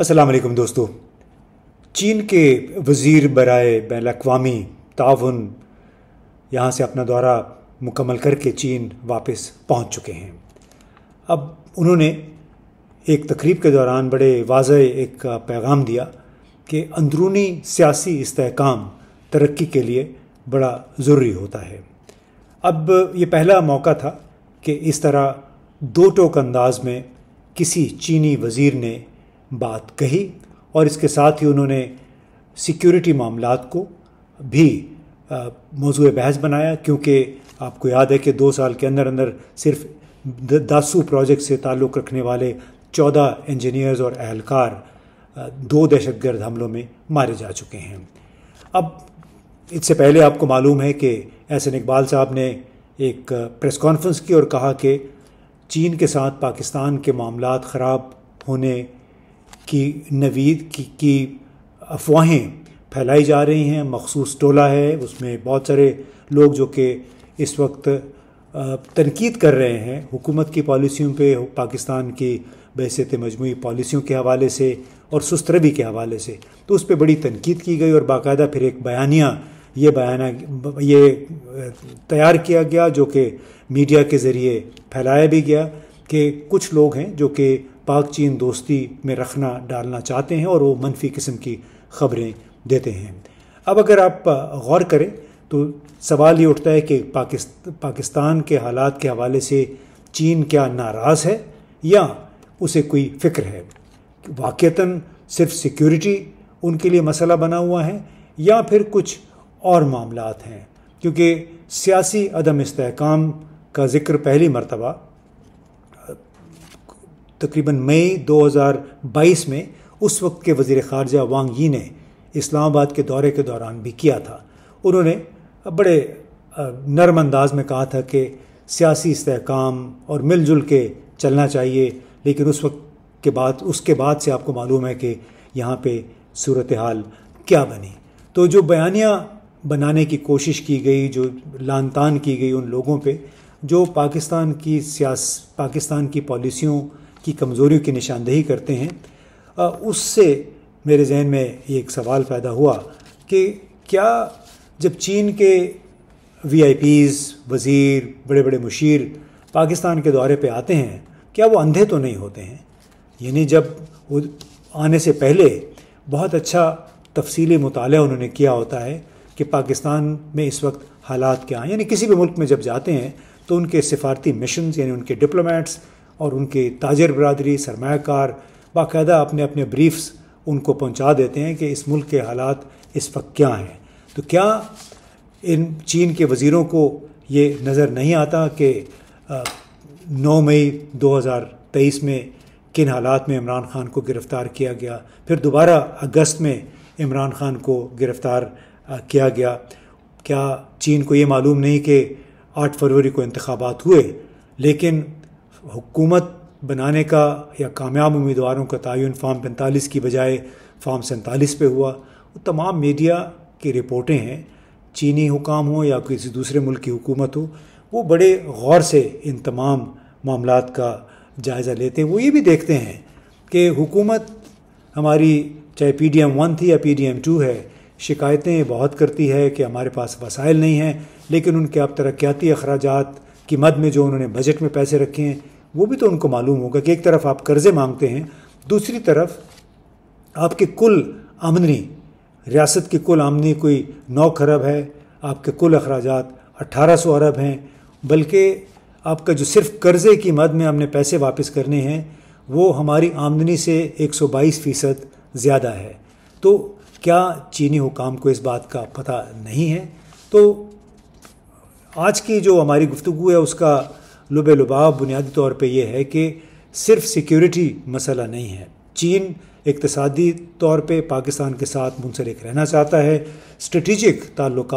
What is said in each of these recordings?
असलम दोस्तों चीन के वज़ीर बरए बैन अवी ताउन यहाँ से अपना दौरा मुकम्मल करके चीन वापस पहुँच चुके हैं अब उन्होंने एक तकरीब के दौरान बड़े वाज एक पैगाम दिया कि अंदरूनी सियासी इसकाम तरक्की के लिए बड़ा ज़रूरी होता है अब ये पहला मौका था कि इस तरह दो टोक अंदाज में किसी चीनी वज़ीर ने बात कही और इसके साथ ही उन्होंने सिक्योरिटी मामला को भी मौजू बहस बनाया क्योंकि आपको याद है कि दो साल के अंदर अंदर सिर्फ दासू प्रोजेक्ट से ताल्लुक़ रखने वाले चौदह इंजीनियर्स और अहलकार दो दहशतगर्द हमलों में मारे जा चुके हैं अब इससे पहले आपको मालूम है कि एन इकबाल साहब ने एक प्रेस कॉन्फ्रेंस की और कहा कि चीन के साथ पाकिस्तान के मामला ख़राब होने की नवीद की, की अफवाहें फैलाई जा रही हैं मखसूस टोला है उसमें बहुत सारे लोग जो कि इस वक्त तनकीद कर रहे हैं हुकूमत की पॉलिसियों पे पाकिस्तान की बैसीत मजमू पॉलिसियों के हवाले से और सुस्तरबी के हवाले से तो उस पर बड़ी तनकीद की गई और बाकायदा फिर एक बयानिया ये बयाना ये तैयार किया गया जो कि मीडिया के ज़रिए फैलाया भी गया कि कुछ लोग हैं जो कि पाक चीन दोस्ती में रखना डालना चाहते हैं और वो मनफी किस्म की खबरें देते हैं अब अगर आप गौर करें तो सवाल ये उठता है कि पाकिस्त, पाकिस्तान के हालात के हवाले से चीन क्या नाराज़ है या उसे कोई फ़िक्र है वाक़ता सिर्फ सिक्योरिटी उनके लिए मसला बना हुआ है या फिर कुछ और मामला हैं क्योंकि सियासी अदम इसकाम का जिक्र पहली मरतबा तकरीबन मई 2022 में उस वक्त के वजीर खारजा वांग यी ने इस्लामाबाद के दौरे के दौरान भी किया था उन्होंने बड़े नरम अंदाज में कहा था कि सियासी इसकाम और मिलजुल के चलना चाहिए लेकिन उस वक्त के बाद उसके बाद से आपको मालूम है कि यहाँ पे सूरत हाल क्या बनी तो जो बयानियाँ बनाने की कोशिश की गई जो लान तान की गई उन लोगों पे जो पाकिस्तान की सियास पाकिस्तान की पॉलिसियों की कमज़ोरियों की निशानदेही करते हैं उससे मेरे जहन में ये एक सवाल पैदा हुआ कि क्या जब चीन के वी आई पीज़ वज़ीर बड़े बड़े मुशीर पाकिस्तान के दौरे पे आते हैं क्या वो अंधे तो नहीं होते हैं यानी जब वो आने से पहले बहुत अच्छा तफसीली मताल उन्होंने किया होता है कि पाकिस्तान में इस वक्त हालात क्या हैं यानी किसी भी मुल्क में जब जाते हैं तो उनके सिफारती मिशन यानी उनके डिप्लोमेट्स और उनके ताजर बरदरी सरमाकार बाकायदा अपने अपने ब्रीफ्स उनको पहुंचा देते हैं कि इस मुल्क के हालात इस वक्त क्या हैं तो क्या इन चीन के वज़ीरों को ये नज़र नहीं आता कि नौ मई 2023 में किन हालात में इमरान खान को गिरफ़्तार किया गया फिर दोबारा अगस्त में इमरान खान को गिरफ़्तार किया गया क्या चीन को ये मालूम नहीं कि आठ फरवरी को इंतबात हुए लेकिन हुकूमत बनाने का या कामयाब उम्मीदवारों का तयन फार्म पैंतालीस की बजाय फार्म सैंतालीस पे हुआ वो तमाम मीडिया की रिपोर्टें हैं चीनी हुकाम हो या किसी दूसरे मुल्क की हुकूमत हो वो बड़े गौर से इन तमाम मामला का जायज़ा लेते हैं वो ये भी देखते हैं कि हुकूमत हमारी चाहे पी डी एम वन थी या पी डी एम टू है शिकायतें बहुत करती है कि हमारे पास वसाइल नहीं हैं लेकिन उनके अब तरक्याती अखराज की मद में जो उन्होंने बजट में पैसे रखे हैं वो भी तो उनको मालूम होगा कि एक तरफ आप कर्ज़े मांगते हैं दूसरी तरफ आपके कुल आमदनी रियासत की कुल आमदनी कोई नौ खरब है आपके कुल अखराज अट्ठारह सौ अरब हैं बल्कि आपका जो सिर्फ कर्ज़े की मद में हमने पैसे वापस करने हैं वो हमारी आमदनी से 122 फ़ीसद ज़्यादा है तो क्या चीनी हुकाम को इस बात का पता नहीं है तो आज की जो हमारी गुफ्तु है उसका लुब लुबाव बुनियादी तौर पर यह है कि सिर्फ सिक्योरिटी मसला नहीं है चीन इकतसादी तौर पर पाकिस्तान के साथ मुंसलिक रहना चाहता है स्ट्रेटिजिक ताल्लुक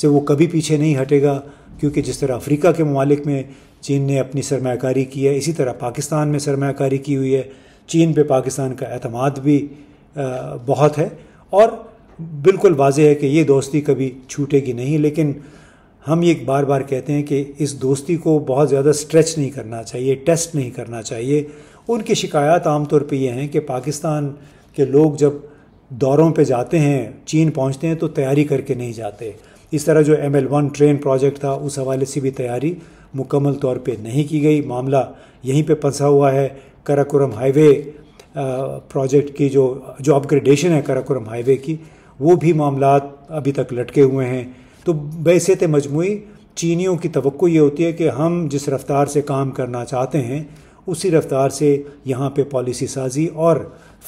से वो कभी पीछे नहीं हटेगा क्योंकि जिस तरह अफ्रीका के ममालिक में चीन ने अपनी सरमाकारी की है इसी तरह पाकिस्तान में सरमाकारी की हुई है चीन पे पाकिस्तान का अतमाद भी बहुत है और बिल्कुल वाजह है कि ये दोस्ती कभी छूटेगी नहीं लेकिन हम ये बार बार कहते हैं कि इस दोस्ती को बहुत ज़्यादा स्ट्रेच नहीं करना चाहिए टेस्ट नहीं करना चाहिए उनकी शिकायत आमतौर पर ये हैं कि पाकिस्तान के लोग जब दौरों पे जाते हैं चीन पहुंचते हैं तो तैयारी करके नहीं जाते इस तरह जो M L one train project था उस हवाले से भी तैयारी मुकम्मल तौर पे नहीं की गई मामला यहीं पे फंसा हुआ है कराकुरम हाईवे प्रोजेक्ट की जो जो अपग्रेडेशन है कराकुरम हाईवे की वो भी मामला अभी तक लटके हुए हैं तो थे मजमू चीनियों की तो ये होती है कि हम जिस रफ्तार से काम करना चाहते हैं उसी रफ्तार से यहाँ पे पॉलिसी साजी और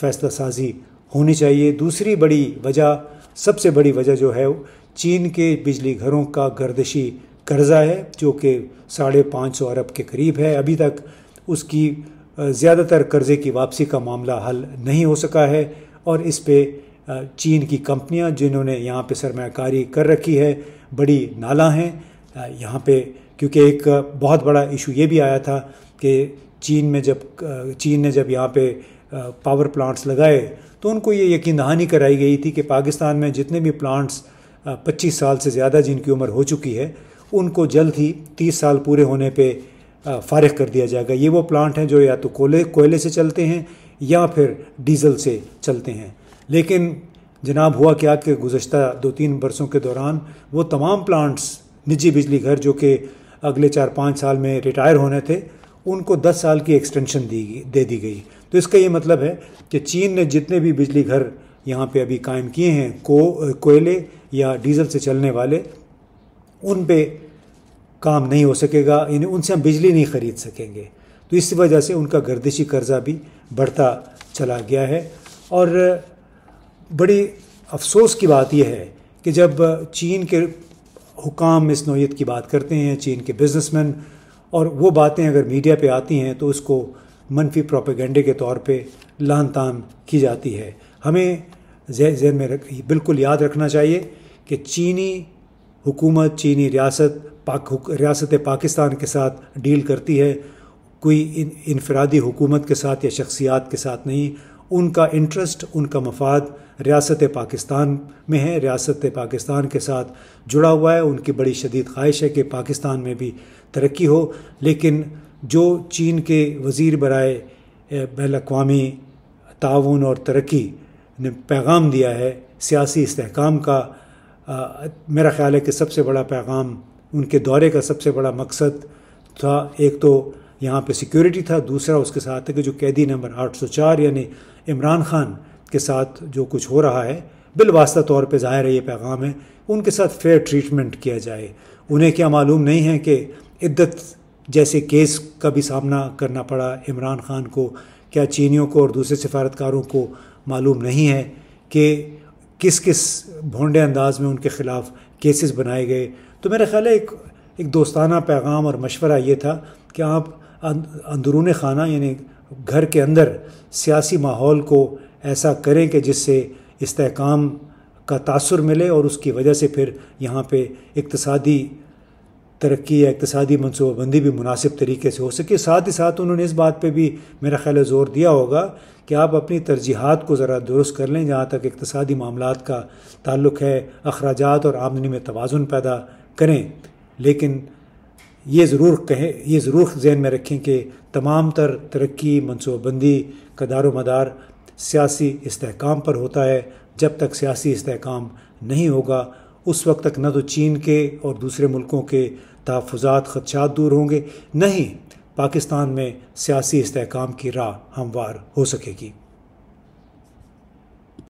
फैसला साजी होनी चाहिए दूसरी बड़ी वजह सबसे बड़ी वजह जो है चीन के बिजली घरों का गर्दशी कर्जा है जो कि साढ़े पाँच सौ अरब के करीब है अभी तक उसकी ज़्यादातर कर्ज़े की वापसी का मामला हल नहीं हो सका है और इस पर चीन की कंपनियां जिन्होंने यहाँ पे सरमाकारी कर रखी है बड़ी नाला हैं यहाँ पे क्योंकि एक बहुत बड़ा इशू ये भी आया था कि चीन में जब चीन ने जब यहाँ पे पावर प्लांट्स लगाए तो उनको ये यकीन दहानी कराई गई थी कि पाकिस्तान में जितने भी प्लांट्स 25 साल से ज़्यादा जिनकी उम्र हो चुकी है उनको जल्द ही 30 साल पूरे होने पे फारग कर दिया जाएगा ये वो प्लांट हैं जो या तो कोयले कोयले से चलते हैं या फिर डीजल से चलते हैं लेकिन जनाब हुआ क्या कि गुज्त दो तीन बरसों के दौरान वो तमाम प्लांट्स निजी बिजली घर जो कि अगले चार पाँच साल में रिटायर होने थे उनको दस साल की एक्सटेंशन दी दे दी गई तो इसका ये मतलब है कि चीन ने जितने भी बिजली घर यहाँ पे अभी कायम किए हैं को कोयले या डीजल से चलने वाले उन पे काम नहीं हो सकेगा यानी उनसे हम बिजली नहीं खरीद सकेंगे तो इस वजह से उनका गर्दिशी कर्जा भी बढ़ता चला गया है और बड़ी अफसोस की बात यह है कि जब चीन के हुकाम इस नोयत की बात करते हैं चीन के बिजनेसमैन और वो बातें अगर मीडिया पे आती हैं तो उसको मनफी प्रोपेगेंडे के तौर पे लान तान की जाती है हमें जहन में रख बिल्कुल याद रखना चाहिए कि चीनी हुकूमत चीनी रियासत पाक रियासत पाकिस्तान के साथ डील करती है कोई इन, इनफरादी हुकूमत के साथ या शख्सियात के साथ नहीं उनका इंटरेस्ट उनका मफाद रियासत पाकिस्तान में है रियासत पाकिस्तान के साथ जुड़ा हुआ है उनकी बड़ी शदीद ख्वाहिश है कि पाकिस्तान में भी तरक्की हो लेकिन जो चीन के वजीर बरए बी ताउन और तरक्की ने पैगाम दिया है सियासी इसकाम का आ, मेरा ख्याल है कि सबसे बड़ा पैगाम उनके दौरे का सबसे बड़ा मकसद था एक तो यहाँ पे सिक्योरिटी था दूसरा उसके साथ है कि जो कैदी नंबर 804 यानी इमरान खान के साथ जो कुछ हो रहा है बिलवास्ता तौर पे जाहिर है ये पैगाम है उनके साथ फेयर ट्रीटमेंट किया जाए उन्हें क्या मालूम नहीं है कि इद्दत जैसे केस का भी सामना करना पड़ा इमरान खान को क्या चीनियों को और दूसरे सफारतकारों को मालूम नहीं है कि किस किस भोंडे अंदाज में उनके ख़िलाफ़ केसेस बनाए गए तो मेरा ख्याल है एक एक दोस्ताना पैगाम और मशवरा ये था कि आप अंदरून खाना यानी घर के अंदर सियासी माहौल को ऐसा करें कि जिससे इस्तेकाम का तासर मिले और उसकी वजह से फिर यहाँ पर इकतसादी तरक्की या इकतसादी मनसूबाबंदी भी मुनासिब तरीके से हो सके साथ ही साथ उन्होंने इस बात पे भी मेरा ख्याल ज़ोर दिया होगा कि आप अपनी तरजीहत को ज़रा दुरुस्त कर लें जहाँ तक इकतसादी मामला का ताल्लुक है अखराज और आमदनी में तोज़ुन पैदा करें लेकिन ये ज़रूर कहें ये ज़रूर जहन में रखें कि तमाम तर तरक्की मनसूबाबंदी का दारो मदार सियासी इसकाम पर होता है जब तक सियासी इसकाम नहीं होगा उस वक्त तक न तो चीन के और दूसरे मुल्कों के तहफात खदशात दूर होंगे नहीं पाकिस्तान में सियासी इसकाम की राह हमवार हो सकेगी